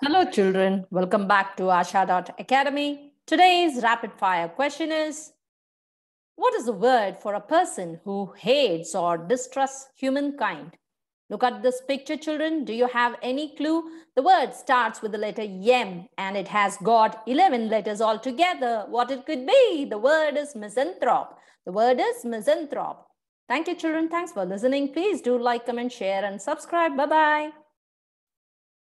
Hello, children. Welcome back to Asha.academy. Today's rapid fire question is What is the word for a person who hates or distrusts humankind? Look at this picture, children. Do you have any clue? The word starts with the letter yem and it has got 11 letters altogether. What it could be? The word is misanthrope. The word is misanthrope. Thank you, children. Thanks for listening. Please do like, comment, share, and subscribe. Bye bye.